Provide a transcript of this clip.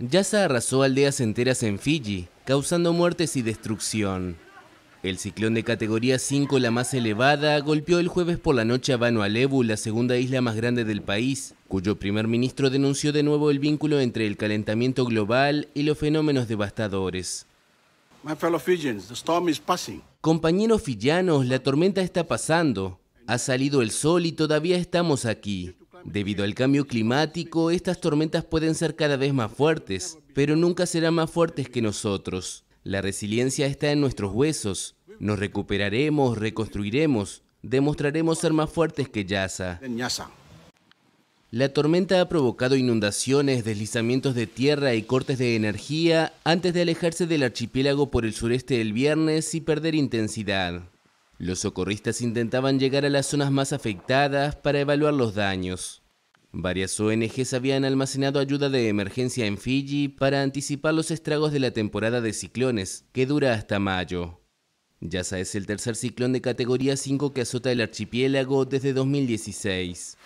Ya se arrasó aldeas enteras en Fiji, causando muertes y destrucción. El ciclón de categoría 5, la más elevada, golpeó el jueves por la noche a Vanuatu, la segunda isla más grande del país, cuyo primer ministro denunció de nuevo el vínculo entre el calentamiento global y los fenómenos devastadores. Compañeros fillanos, la tormenta está pasando. Ha salido el sol y todavía estamos aquí. Debido al cambio climático, estas tormentas pueden ser cada vez más fuertes, pero nunca serán más fuertes que nosotros. La resiliencia está en nuestros huesos. Nos recuperaremos, reconstruiremos, demostraremos ser más fuertes que Yasa. La tormenta ha provocado inundaciones, deslizamientos de tierra y cortes de energía antes de alejarse del archipiélago por el sureste el viernes y perder intensidad. Los socorristas intentaban llegar a las zonas más afectadas para evaluar los daños. Varias ONGs habían almacenado ayuda de emergencia en Fiji para anticipar los estragos de la temporada de ciclones, que dura hasta mayo. Yasa es el tercer ciclón de categoría 5 que azota el archipiélago desde 2016.